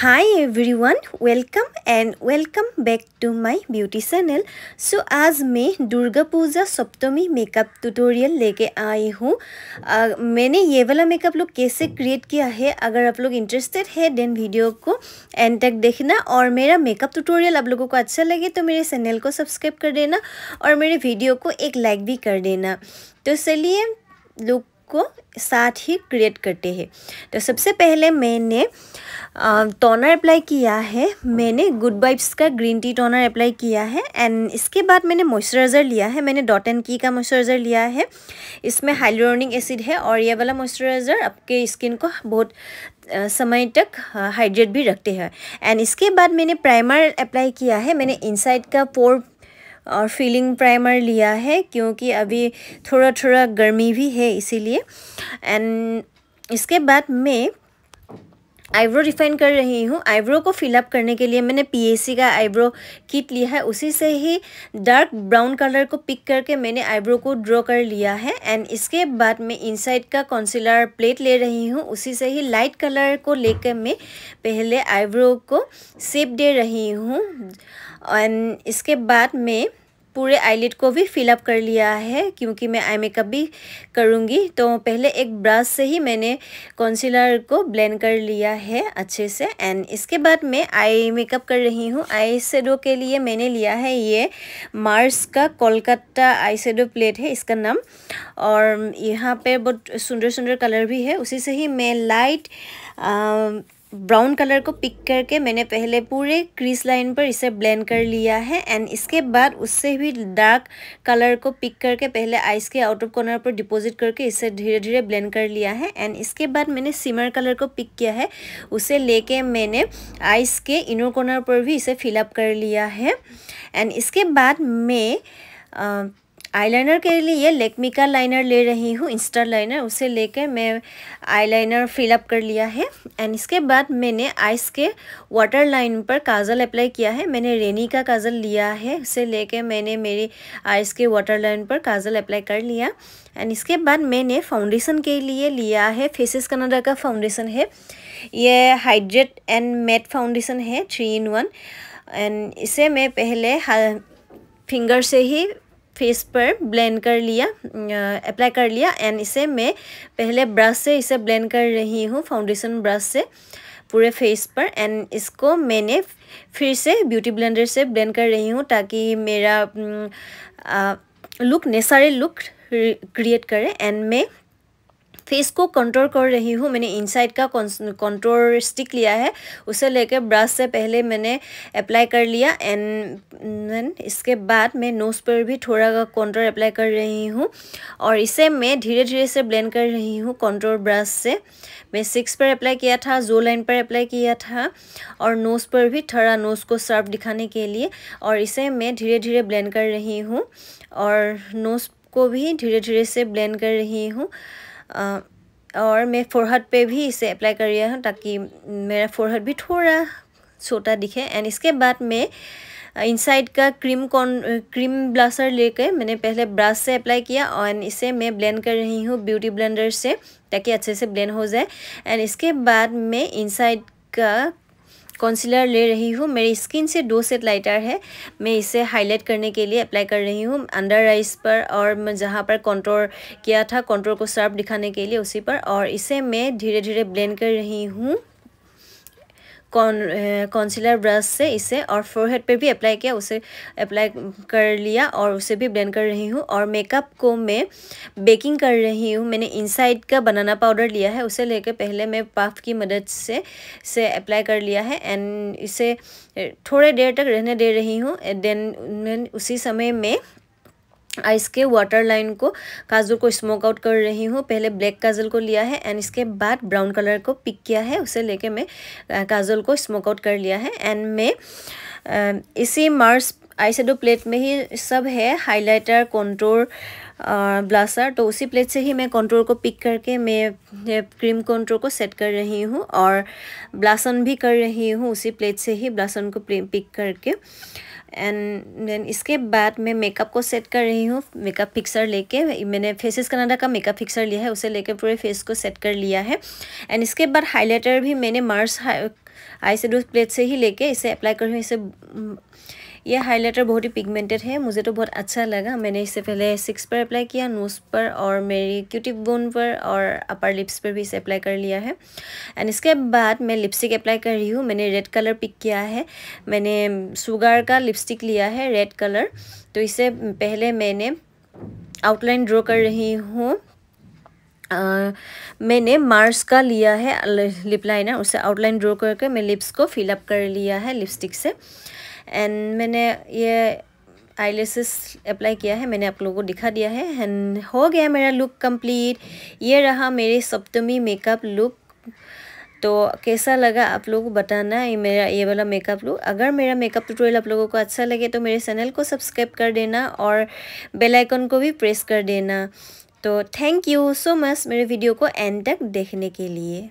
high everyone welcome and welcome back to my beauty channel so आज मैं Durga Puja Saptami makeup tutorial लेके आई हूँ मैंने ये वाला मेकअप लुक कैसे क्रिएट किया है अगर आप लोग इंटरेस्टेड है देन वीडियो को एंड तक देखना और मेरा मेकअप ट्यूटोरियल आप लोगों को अच्छा लगे तो मेरे चैनल को सब्सक्राइब कर देना और मेरे वीडियो को एक लाइक भी कर देना तो चलिए लुक को साथ ही क्रिएट करते हैं तो सबसे पहले मैंने टोनर अप्लाई किया है मैंने गुड वाइब्स का ग्रीन टी टोनर अप्लाई किया है एंड इसके बाद मैंने मॉइस्चराइज़र लिया है मैंने डॉट एंड की का मॉइस्चराइज़र लिया है इसमें हाइड्रोनिक एसिड है और ये वाला मॉइस्चराइज़र आपके स्किन को बहुत समय तक हाइड्रेट भी रखते हैं एंड इसके बाद मैंने प्राइमर अप्लाई किया है मैंने इनसाइड का फोर और फीलिंग प्राइमर लिया है क्योंकि अभी थोड़ा थोड़ा गर्मी भी है इसीलिए एंड इसके बाद मैं आईब्रो रिफाइन कर रही हूँ आईब्रो को फिलअप करने के लिए मैंने पीएसी का आईब्रो किट लिया है उसी से ही डार्क ब्राउन कलर को पिक करके मैंने आईब्रो को ड्रॉ कर लिया है एंड इसके बाद मैं इनसाइड का कॉन्सिलर प्लेट ले रही हूँ उसी से ही लाइट कलर को लेकर मैं पहले आईब्रो को सेप दे रही हूँ एंड इसके बाद मैं पूरे आईलेट को भी फिलअप कर लिया है क्योंकि मैं आई मेकअप भी करूँगी तो पहले एक ब्रश से ही मैंने कॉन्सिलर को ब्लेंड कर लिया है अच्छे से एंड इसके बाद मैं आई मेकअप कर रही हूँ आई शेडो के लिए मैंने लिया है ये मार्स का कोलकाता आई शेडो प्लेट है इसका नाम और यहाँ पे बहुत सुंदर सुंदर कलर भी है उसी से ही मैं लाइट आ, ब्राउन कलर को पिक करके मैंने पहले पूरे क्रीज लाइन पर इसे ब्लेंड कर लिया है एंड इसके बाद उससे भी डार्क कलर को पिक करके पहले आइस के आउटर कॉर्नर पर डिपॉजिट करके इसे धीरे धीरे ब्लेंड कर लिया है एंड इसके बाद मैंने सिमर कलर को पिक किया है उसे लेके मैंने आइस के इनर कॉर्नर पर भी इसे फिलअप कर लिया है एंड इसके बाद मैं आईलाइनर के लिए लेकमी का लाइनर ले रही हूँ इंस्टर लाइनर उसे लेके मैं आईलाइनर फिलअप कर लिया है एंड इसके बाद मैंने आइस के वाटर लाइन पर काजल अप्लाई किया है मैंने रेनी का काजल लिया है उसे लेके मैंने मेरी आइस के वाटर लाइन पर काजल अप्लाई कर लिया एंड इसके बाद मैंने फाउंडेशन के लिए लिया है फेसिस कनाडा का फाउंडेशन है ये हाइड्रेट एंड मेट फाउंडेशन है थ्री इन वन एंड इसे मैं पहले फिंगर से ही फेस पर ब्लेंड कर लिया अप्लाई कर लिया एंड इसे मैं पहले ब्रश से इसे ब्लेंड कर रही हूँ फाउंडेशन ब्रश से पूरे फेस पर एंड इसको मैंने फिर से ब्यूटी ब्लेंडर से ब्लेंड कर रही हूँ ताकि मेरा आ, लुक नेसारे लुक क्रिएट करे एंड मैं फेस को कंट्रोल कर रही हूँ मैंने इनसाइड का कंट्रोल स्टिक लिया है उसे लेकर ब्रश से पहले मैंने अप्लाई कर लिया एंड इसके बाद मैं नोज़ पर भी थोड़ा कंट्रोल अप्लाई कर रही हूँ और इसे मैं धीरे धीरे से ब्लेंड कर रही हूँ कंट्रोल ब्रश से मैं सिक्स पर अप्लाई किया था जो लाइन पर अप्लाई किया था और नोज़ पर भी थोड़ा नोज़ को सर्फ दिखाने के लिए और इसे मैं धीरे धीरे ब्लेंड कर रही हूँ और नोज़ को भी धीरे धीरे से ब्लेंड कर रही हूँ और मैं फोरहेड पे भी इसे अप्लाई कर रही हूँ ताकि मेरा फोरहेड भी थोड़ा छोटा दिखे एंड इसके बाद मैं इनसाइड का क्रीम कॉन क्रीम ब्लासर लेके मैंने पहले ब्रश से अप्लाई किया और इसे मैं ब्लेंड कर रही हूँ ब्यूटी ब्लेंडर से ताकि अच्छे से ब्लेंड हो जाए एंड इसके बाद मैं इनसाइड का कॉन्सिलर ले रही हूँ मेरी स्किन से दो सेट लाइटर है मैं इसे हाईलाइट करने के लिए अप्लाई कर रही हूँ अंडर आइज पर और मैं जहाँ पर कंट्रोल किया था कंट्रोल को सर्फ दिखाने के लिए उसी पर और इसे मैं धीरे धीरे ब्लेंड कर रही हूँ कॉन्सिलर ब्रश eh, से इसे और फोरहेड पे भी अप्लाई किया उसे अप्लाई कर लिया और उसे भी ब्लेंड कर रही हूँ और मेकअप को मैं बेकिंग कर रही हूँ मैंने इनसाइड का बनाना पाउडर लिया है उसे लेकर पहले मैं पफ की मदद से से अप्लाई कर लिया है एंड इसे थोड़े देर तक रहने दे रही हूँ देन उसी समय में इसके वाटर लाइन को काजल को स्मोक आउट कर रही हूँ पहले ब्लैक काजल को लिया है एंड इसके बाद ब्राउन कलर को पिक किया है उसे लेके मैं काजल को स्मोक आउट कर लिया है एंड मैं इसी मार्स आई प्लेट में ही सब है हाइलाइटर कंटूर ब्लासर तो उसी प्लेट से ही मैं कंटूर को पिक करके मैं क्रीम कंटूर को सेट कर रही हूँ और ब्लासन भी कर रही हूँ उसी प्लेट से ही ब्लासन को पिक करके एंड देन इसके बाद मैं मेकअप को सेट कर रही हूँ मेकअप फिक्सर लेके मैंने फेसेस कनाडा का मेकअप फिक्सर लिया है उसे लेके पूरे फेस को सेट कर लिया है एंड इसके बाद हाइलाइटर भी मैंने मार्स आई से प्लेट से ही लेके इसे अप्लाई कर रही हूँ इसे ये हाइलाइटर बहुत ही पिगमेंटेड है मुझे तो बहुत अच्छा लगा मैंने इसे पहले सिक्स पर अप्लाई किया नोज़ पर और मेरी क्यूटिप बोन पर और अपर लिप्स पर भी इसे अप्लाई कर लिया है एंड इसके बाद मैं लिपस्टिक अप्लाई कर रही हूँ मैंने रेड कलर पिक किया है मैंने शुगर का लिपस्टिक लिया है रेड कलर तो इसे पहले मैंने आउटलाइन ड्रॉ कर रही हूँ मैंने मार्स का लिया है लिप लाइनर उसे आउटलाइन ड्रॉ करके मैं लिप्स को फिलअप कर लिया है लिपस्टिक से एंड मैंने ये आईलेसेस अप्लाई किया है मैंने आप लोगों को दिखा दिया है एंड हो गया मेरा लुक कंप्लीट ये रहा मेरे सप्तमी मेकअप लुक तो कैसा लगा आप लोगों को बताना है मेरा ये वाला मेकअप लुक अगर मेरा मेकअप ट्यूटोरियल आप लोगों को अच्छा लगे तो मेरे चैनल को सब्सक्राइब कर देना और बेलाइकन को भी प्रेस कर देना तो थैंक यू सो मच मेरे वीडियो को एंड तक देखने के लिए